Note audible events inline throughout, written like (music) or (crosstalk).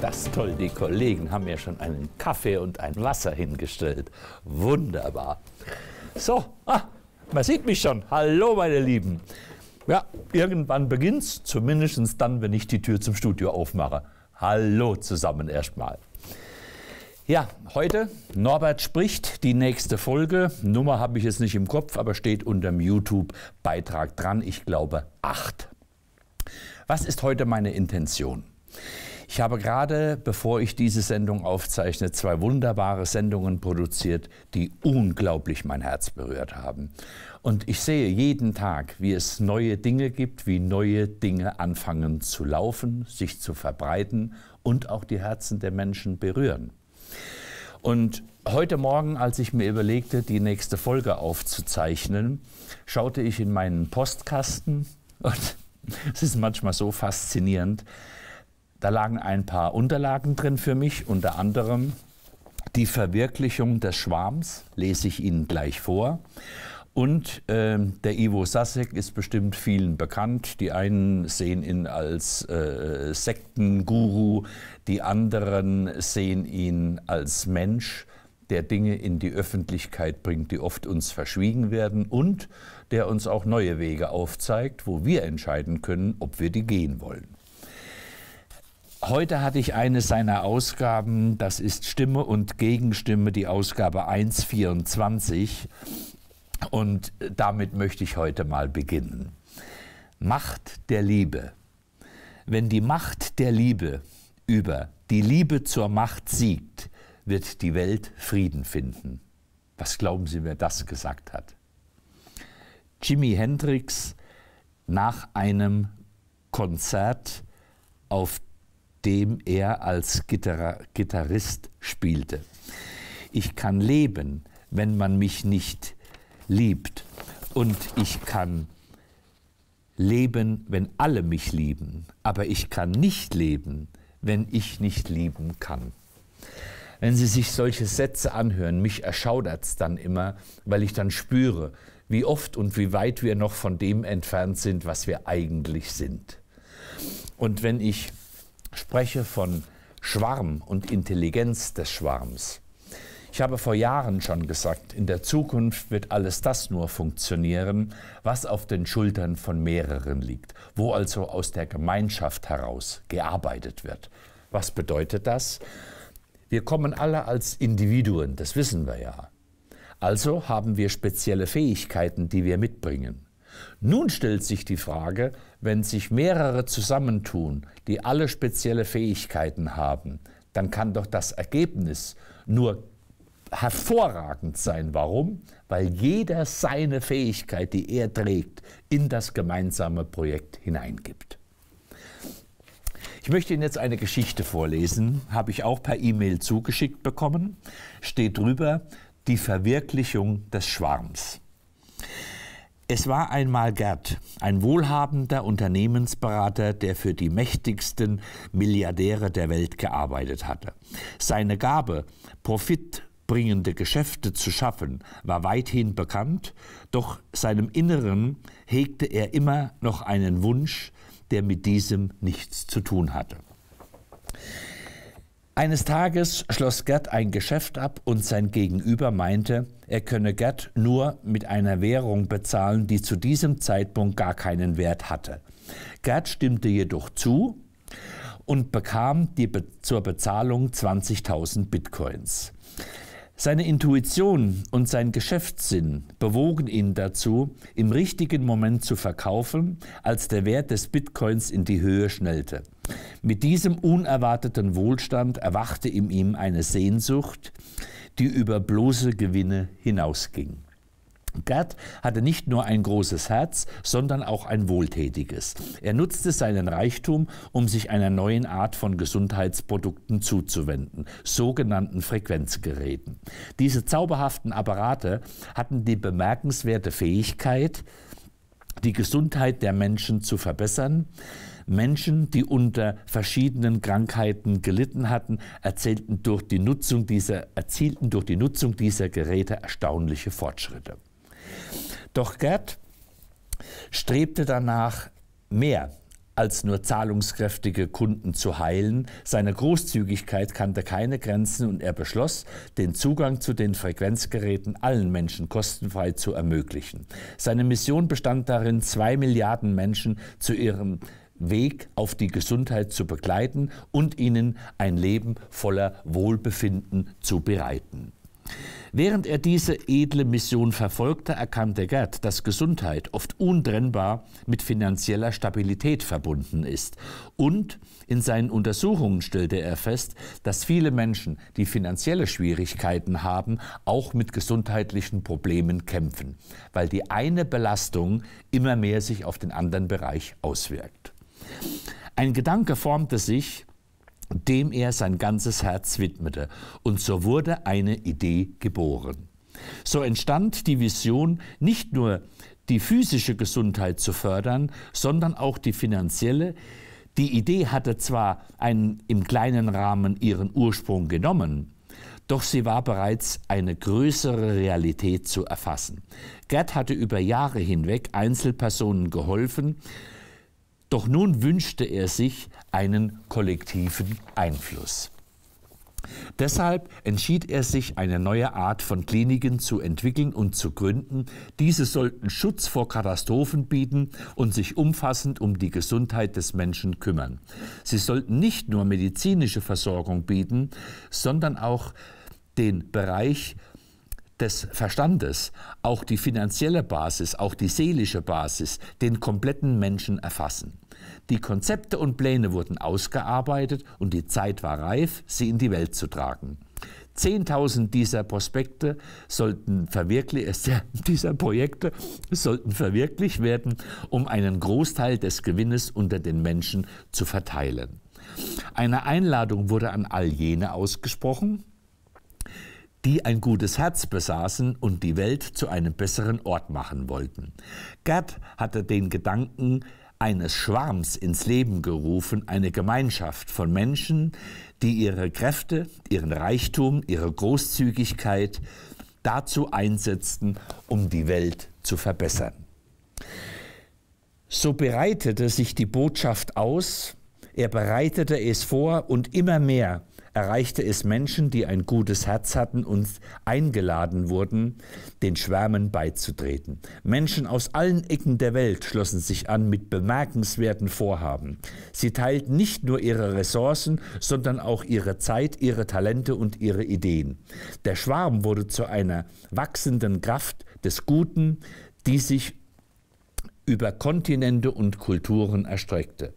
Das ist toll, die Kollegen haben mir schon einen Kaffee und ein Wasser hingestellt. Wunderbar. So, ah, man sieht mich schon. Hallo, meine Lieben. Ja, irgendwann beginnt's, zumindest dann, wenn ich die Tür zum Studio aufmache. Hallo zusammen erstmal. Ja, heute Norbert spricht, die nächste Folge. Nummer habe ich jetzt nicht im Kopf, aber steht unter dem YouTube-Beitrag dran. Ich glaube 8. Was ist heute meine Intention? Ich habe gerade, bevor ich diese Sendung aufzeichne, zwei wunderbare Sendungen produziert, die unglaublich mein Herz berührt haben. Und ich sehe jeden Tag, wie es neue Dinge gibt, wie neue Dinge anfangen zu laufen, sich zu verbreiten und auch die Herzen der Menschen berühren. Und heute Morgen, als ich mir überlegte, die nächste Folge aufzuzeichnen, schaute ich in meinen Postkasten und (laughs) es ist manchmal so faszinierend, da lagen ein paar Unterlagen drin für mich, unter anderem die Verwirklichung des Schwarms, lese ich Ihnen gleich vor. Und äh, der Ivo Sasek ist bestimmt vielen bekannt. Die einen sehen ihn als äh, Sektenguru, die anderen sehen ihn als Mensch, der Dinge in die Öffentlichkeit bringt, die oft uns verschwiegen werden und der uns auch neue Wege aufzeigt, wo wir entscheiden können, ob wir die gehen wollen. Heute hatte ich eine seiner Ausgaben, das ist Stimme und Gegenstimme, die Ausgabe 124. Und damit möchte ich heute mal beginnen. Macht der Liebe. Wenn die Macht der Liebe über die Liebe zur Macht siegt, wird die Welt Frieden finden. Was glauben Sie, wer das gesagt hat? Jimi Hendrix nach einem Konzert auf dem er als Gitar Gitarrist spielte. Ich kann leben, wenn man mich nicht liebt. Und ich kann leben, wenn alle mich lieben. Aber ich kann nicht leben, wenn ich nicht lieben kann. Wenn Sie sich solche Sätze anhören, mich erschaudert es dann immer, weil ich dann spüre, wie oft und wie weit wir noch von dem entfernt sind, was wir eigentlich sind. Und wenn ich spreche von Schwarm und Intelligenz des Schwarms. Ich habe vor Jahren schon gesagt, in der Zukunft wird alles das nur funktionieren, was auf den Schultern von mehreren liegt, wo also aus der Gemeinschaft heraus gearbeitet wird. Was bedeutet das? Wir kommen alle als Individuen, das wissen wir ja. Also haben wir spezielle Fähigkeiten, die wir mitbringen. Nun stellt sich die Frage, wenn sich mehrere zusammentun, die alle spezielle Fähigkeiten haben, dann kann doch das Ergebnis nur hervorragend sein. Warum? Weil jeder seine Fähigkeit, die er trägt, in das gemeinsame Projekt hineingibt. Ich möchte Ihnen jetzt eine Geschichte vorlesen, habe ich auch per E-Mail zugeschickt bekommen. Steht drüber die Verwirklichung des Schwarms. Es war einmal Gerd, ein wohlhabender Unternehmensberater, der für die mächtigsten Milliardäre der Welt gearbeitet hatte. Seine Gabe, profitbringende Geschäfte zu schaffen, war weithin bekannt, doch seinem Inneren hegte er immer noch einen Wunsch, der mit diesem nichts zu tun hatte. Eines Tages schloss Gerd ein Geschäft ab und sein Gegenüber meinte, er könne Gerd nur mit einer Währung bezahlen, die zu diesem Zeitpunkt gar keinen Wert hatte. Gerd stimmte jedoch zu und bekam Be zur Bezahlung 20.000 Bitcoins. Seine Intuition und sein Geschäftssinn bewogen ihn dazu, im richtigen Moment zu verkaufen, als der Wert des Bitcoins in die Höhe schnellte. Mit diesem unerwarteten Wohlstand erwachte in ihm eine Sehnsucht, die über bloße Gewinne hinausging. Gerd hatte nicht nur ein großes Herz, sondern auch ein wohltätiges. Er nutzte seinen Reichtum, um sich einer neuen Art von Gesundheitsprodukten zuzuwenden, sogenannten Frequenzgeräten. Diese zauberhaften Apparate hatten die bemerkenswerte Fähigkeit, die Gesundheit der Menschen zu verbessern. Menschen, die unter verschiedenen Krankheiten gelitten hatten, erzählten durch die Nutzung dieser, erzielten durch die Nutzung dieser Geräte erstaunliche Fortschritte. Doch Gerd strebte danach mehr als nur zahlungskräftige Kunden zu heilen. Seine Großzügigkeit kannte keine Grenzen und er beschloss, den Zugang zu den Frequenzgeräten allen Menschen kostenfrei zu ermöglichen. Seine Mission bestand darin, zwei Milliarden Menschen zu ihrem Weg auf die Gesundheit zu begleiten und ihnen ein Leben voller Wohlbefinden zu bereiten. Während er diese edle Mission verfolgte, erkannte Gerd, dass Gesundheit oft untrennbar mit finanzieller Stabilität verbunden ist. Und in seinen Untersuchungen stellte er fest, dass viele Menschen, die finanzielle Schwierigkeiten haben, auch mit gesundheitlichen Problemen kämpfen, weil die eine Belastung immer mehr sich auf den anderen Bereich auswirkt. Ein Gedanke formte sich, dem er sein ganzes Herz widmete. Und so wurde eine Idee geboren. So entstand die Vision, nicht nur die physische Gesundheit zu fördern, sondern auch die finanzielle. Die Idee hatte zwar einen im kleinen Rahmen ihren Ursprung genommen, doch sie war bereits eine größere Realität zu erfassen. Gerd hatte über Jahre hinweg Einzelpersonen geholfen, doch nun wünschte er sich einen kollektiven Einfluss. Deshalb entschied er sich, eine neue Art von Kliniken zu entwickeln und zu gründen. Diese sollten Schutz vor Katastrophen bieten und sich umfassend um die Gesundheit des Menschen kümmern. Sie sollten nicht nur medizinische Versorgung bieten, sondern auch den Bereich des Verstandes, auch die finanzielle Basis, auch die seelische Basis, den kompletten Menschen erfassen. Die Konzepte und Pläne wurden ausgearbeitet und die Zeit war reif, sie in die Welt zu tragen. 10.000 dieser Prospekte sollten (laughs) dieser Projekte sollten verwirklicht werden, um einen Großteil des Gewinnes unter den Menschen zu verteilen. Eine Einladung wurde an all jene ausgesprochen, die ein gutes Herz besaßen und die Welt zu einem besseren Ort machen wollten. Gerd hatte den Gedanken, eines Schwarms ins Leben gerufen, eine Gemeinschaft von Menschen, die ihre Kräfte, ihren Reichtum, ihre Großzügigkeit dazu einsetzten, um die Welt zu verbessern. So bereitete sich die Botschaft aus, er bereitete es vor und immer mehr erreichte es Menschen, die ein gutes Herz hatten und eingeladen wurden, den Schwärmen beizutreten. Menschen aus allen Ecken der Welt schlossen sich an mit bemerkenswerten Vorhaben. Sie teilten nicht nur ihre Ressourcen, sondern auch ihre Zeit, ihre Talente und ihre Ideen. Der Schwarm wurde zu einer wachsenden Kraft des Guten, die sich über Kontinente und Kulturen erstreckte.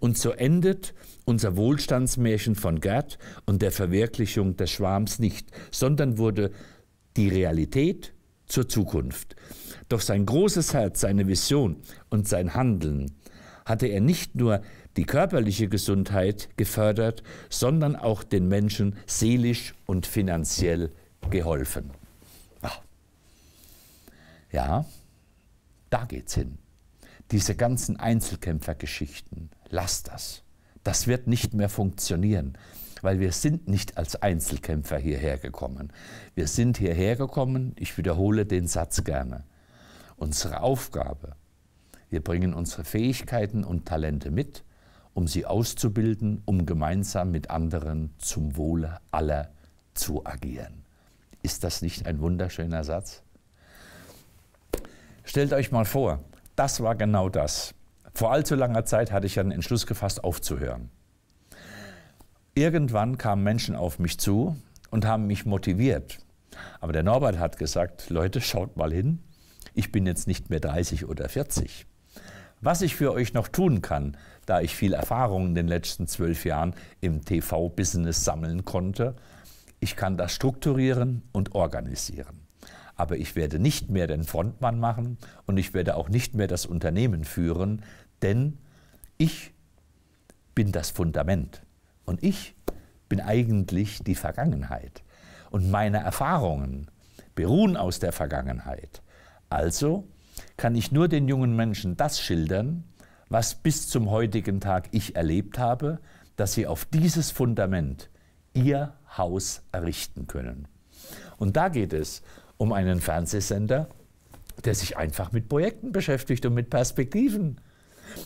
Und so endet unser Wohlstandsmärchen von Gerd und der Verwirklichung des Schwarms nicht, sondern wurde die Realität zur Zukunft. Doch sein großes Herz, seine Vision und sein Handeln hatte er nicht nur die körperliche Gesundheit gefördert, sondern auch den Menschen seelisch und finanziell geholfen. Ach. Ja, da geht's hin. Diese ganzen Einzelkämpfergeschichten lass das. Das wird nicht mehr funktionieren, weil wir sind nicht als Einzelkämpfer hierher gekommen. Wir sind hierher gekommen, ich wiederhole den Satz gerne. Unsere Aufgabe, wir bringen unsere Fähigkeiten und Talente mit, um sie auszubilden, um gemeinsam mit anderen zum Wohle aller zu agieren. Ist das nicht ein wunderschöner Satz? Stellt euch mal vor, das war genau das. Vor allzu langer Zeit hatte ich ja den Entschluss gefasst, aufzuhören. Irgendwann kamen Menschen auf mich zu und haben mich motiviert. Aber der Norbert hat gesagt, Leute, schaut mal hin, ich bin jetzt nicht mehr 30 oder 40. Was ich für euch noch tun kann, da ich viel Erfahrung in den letzten zwölf Jahren im TV-Business sammeln konnte, ich kann das strukturieren und organisieren. Aber ich werde nicht mehr den Frontmann machen und ich werde auch nicht mehr das Unternehmen führen, denn ich bin das Fundament und ich bin eigentlich die Vergangenheit. Und meine Erfahrungen beruhen aus der Vergangenheit. Also kann ich nur den jungen Menschen das schildern, was bis zum heutigen Tag ich erlebt habe, dass sie auf dieses Fundament ihr Haus errichten können. Und da geht es um einen Fernsehsender, der sich einfach mit Projekten beschäftigt und mit Perspektiven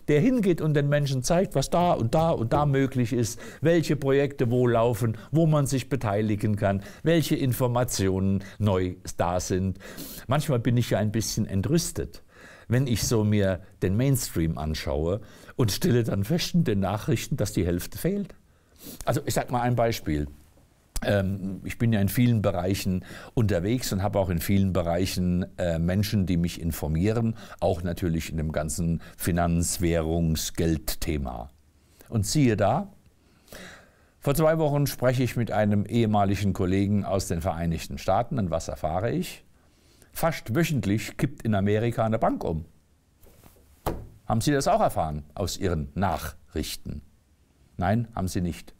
der hingeht und den Menschen zeigt, was da und da und da möglich ist, welche Projekte wo laufen, wo man sich beteiligen kann, welche Informationen neu da sind. Manchmal bin ich ja ein bisschen entrüstet wenn ich so mir den Mainstream anschaue und stelle dann fest in den Nachrichten, dass die Hälfte fehlt. Also ich sage mal ein Beispiel. Ähm, ich bin ja in vielen Bereichen unterwegs und habe auch in vielen Bereichen äh, Menschen, die mich informieren, auch natürlich in dem ganzen Finanz-, Währungs-, Geldthema. Und siehe da, vor zwei Wochen spreche ich mit einem ehemaligen Kollegen aus den Vereinigten Staaten und was erfahre ich? Fast wöchentlich kippt in Amerika eine Bank um. Haben Sie das auch erfahren aus Ihren Nachrichten? Nein, haben Sie nicht.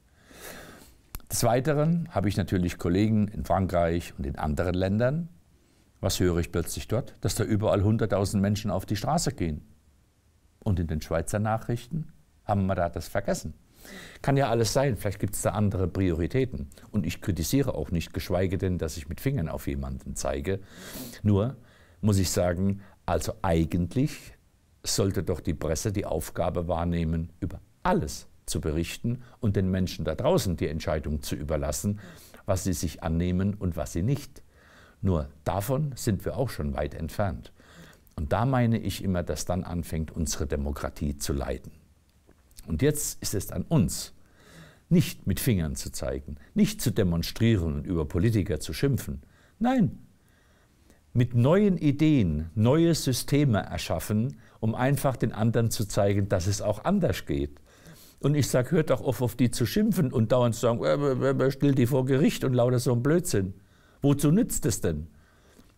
Des Weiteren habe ich natürlich Kollegen in Frankreich und in anderen Ländern. Was höre ich plötzlich dort? Dass da überall 100.000 Menschen auf die Straße gehen. Und in den Schweizer Nachrichten haben wir da das vergessen. Kann ja alles sein, vielleicht gibt es da andere Prioritäten. Und ich kritisiere auch nicht, geschweige denn, dass ich mit Fingern auf jemanden zeige. Nur muss ich sagen, also eigentlich sollte doch die Presse die Aufgabe wahrnehmen, über alles zu berichten und den Menschen da draußen die Entscheidung zu überlassen, was sie sich annehmen und was sie nicht. Nur davon sind wir auch schon weit entfernt. Und da meine ich immer, dass dann anfängt, unsere Demokratie zu leiden. Und jetzt ist es an uns, nicht mit Fingern zu zeigen, nicht zu demonstrieren und über Politiker zu schimpfen. Nein, mit neuen Ideen neue Systeme erschaffen, um einfach den anderen zu zeigen, dass es auch anders geht. Und ich sage, hört doch auf, auf die zu schimpfen und dauernd zu sagen, äh, äh, äh, äh still die vor Gericht und lauter so ein Blödsinn. Wozu nützt es denn?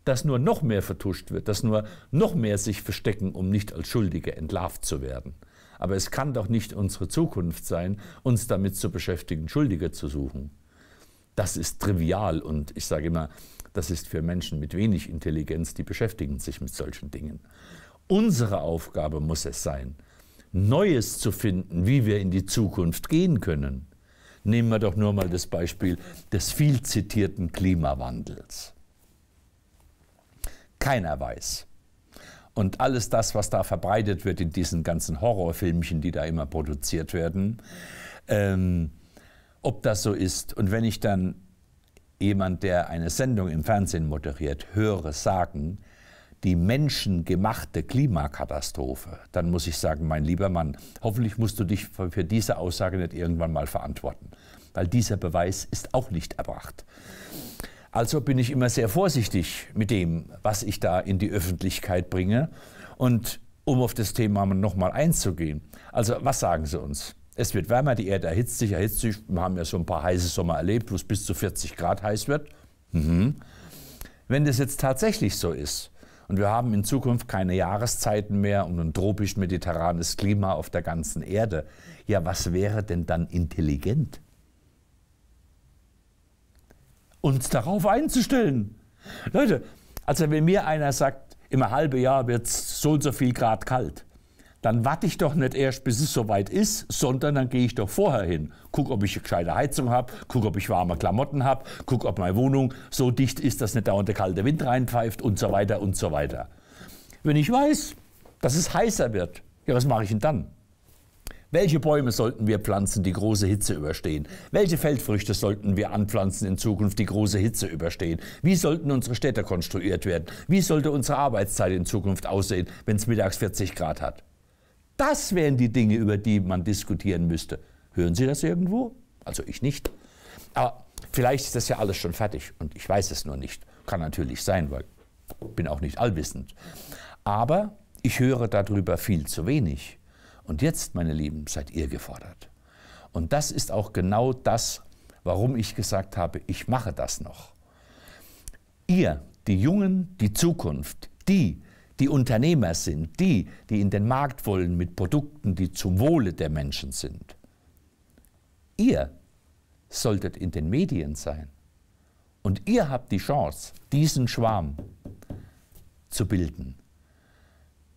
Dass nur noch mehr vertuscht wird, dass nur noch mehr sich verstecken, um nicht als Schuldige entlarvt zu werden. Aber es kann doch nicht unsere Zukunft sein, uns damit zu beschäftigen, Schuldige zu suchen. Das ist trivial und ich sage immer, das ist für Menschen mit wenig Intelligenz, die beschäftigen sich mit solchen Dingen. Unsere Aufgabe muss es sein, Neues zu finden, wie wir in die Zukunft gehen können. Nehmen wir doch nur mal das Beispiel des viel zitierten Klimawandels. Keiner weiß. Und alles das, was da verbreitet wird in diesen ganzen Horrorfilmchen, die da immer produziert werden, ähm, ob das so ist. Und wenn ich dann jemand, der eine Sendung im Fernsehen moderiert, höre sagen, die menschengemachte Klimakatastrophe, dann muss ich sagen, mein lieber Mann, hoffentlich musst du dich für diese Aussage nicht irgendwann mal verantworten, weil dieser Beweis ist auch nicht erbracht. Also bin ich immer sehr vorsichtig mit dem, was ich da in die Öffentlichkeit bringe. Und um auf das Thema nochmal einzugehen, also was sagen Sie uns? Es wird wärmer, die Erde erhitzt sich, erhitzt sich. Wir haben ja so ein paar heiße Sommer erlebt, wo es bis zu 40 Grad heiß wird. Mhm. Wenn das jetzt tatsächlich so ist, und wir haben in Zukunft keine Jahreszeiten mehr und ein tropisch-mediterranes Klima auf der ganzen Erde. Ja, was wäre denn dann intelligent? Uns darauf einzustellen. Leute, also wenn mir einer sagt, im halben Jahr wird es so und so viel Grad kalt, dann warte ich doch nicht erst, bis es soweit ist, sondern dann gehe ich doch vorher hin. Guck, ob ich eine gescheite Heizung habe, guck, ob ich warme Klamotten habe, guck, ob meine Wohnung so dicht ist, dass nicht dauernd der kalte Wind reinpfeift und so weiter und so weiter. Wenn ich weiß, dass es heißer wird, ja, was mache ich denn dann? Welche Bäume sollten wir pflanzen, die große Hitze überstehen? Welche Feldfrüchte sollten wir anpflanzen in Zukunft, die große Hitze überstehen? Wie sollten unsere Städte konstruiert werden? Wie sollte unsere Arbeitszeit in Zukunft aussehen, wenn es mittags 40 Grad hat? Das wären die Dinge, über die man diskutieren müsste. Hören Sie das irgendwo? Also ich nicht. Aber vielleicht ist das ja alles schon fertig und ich weiß es nur nicht. Kann natürlich sein, weil ich bin auch nicht allwissend. Aber ich höre darüber viel zu wenig. Und jetzt, meine Lieben, seid ihr gefordert. Und das ist auch genau das, warum ich gesagt habe, ich mache das noch. Ihr, die Jungen, die Zukunft, die, die Unternehmer sind, die, die in den Markt wollen mit Produkten, die zum Wohle der Menschen sind. Ihr solltet in den Medien sein. Und ihr habt die Chance, diesen Schwarm zu bilden.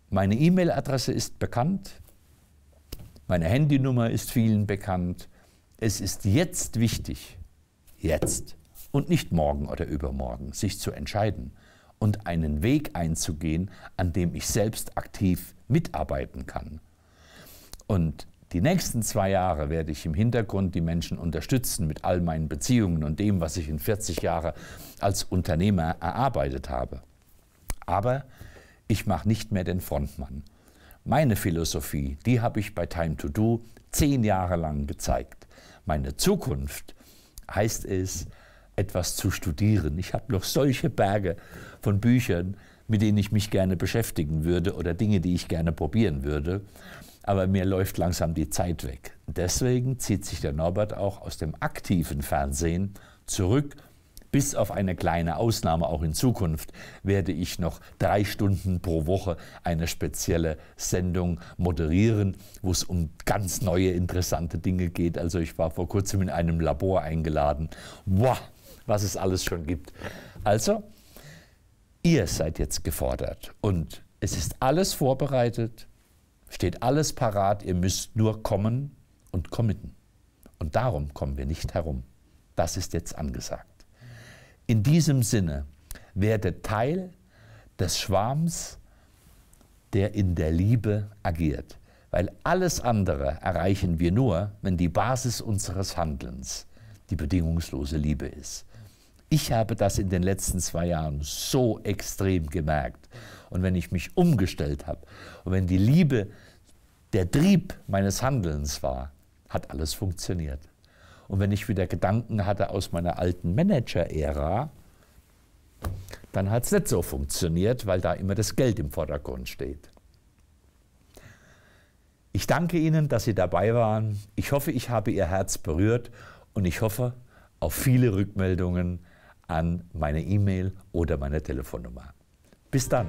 Meine E-Mail-Adresse ist bekannt, meine Handynummer ist vielen bekannt. Es ist jetzt wichtig, jetzt und nicht morgen oder übermorgen, sich zu entscheiden, und einen Weg einzugehen, an dem ich selbst aktiv mitarbeiten kann. Und die nächsten zwei Jahre werde ich im Hintergrund die Menschen unterstützen mit all meinen Beziehungen und dem, was ich in 40 Jahren als Unternehmer erarbeitet habe. Aber ich mache nicht mehr den Frontmann. Meine Philosophie, die habe ich bei Time to Do zehn Jahre lang gezeigt. Meine Zukunft heißt es, etwas zu studieren. Ich habe noch solche Berge von Büchern, mit denen ich mich gerne beschäftigen würde oder Dinge, die ich gerne probieren würde. Aber mir läuft langsam die Zeit weg. Deswegen zieht sich der Norbert auch aus dem aktiven Fernsehen zurück. Bis auf eine kleine Ausnahme auch in Zukunft werde ich noch drei Stunden pro Woche eine spezielle Sendung moderieren, wo es um ganz neue, interessante Dinge geht. Also ich war vor kurzem in einem Labor eingeladen. Wow, was es alles schon gibt. Also, Ihr seid jetzt gefordert und es ist alles vorbereitet, steht alles parat, ihr müsst nur kommen und committen. Und darum kommen wir nicht herum. Das ist jetzt angesagt. In diesem Sinne werdet Teil des Schwarms, der in der Liebe agiert. Weil alles andere erreichen wir nur, wenn die Basis unseres Handelns die bedingungslose Liebe ist. Ich habe das in den letzten zwei Jahren so extrem gemerkt. Und wenn ich mich umgestellt habe und wenn die Liebe der Trieb meines Handelns war, hat alles funktioniert. Und wenn ich wieder Gedanken hatte aus meiner alten Manager-Ära, dann hat es nicht so funktioniert, weil da immer das Geld im Vordergrund steht. Ich danke Ihnen, dass Sie dabei waren. Ich hoffe, ich habe Ihr Herz berührt und ich hoffe auf viele Rückmeldungen an meine E-Mail oder meine Telefonnummer. Bis dann.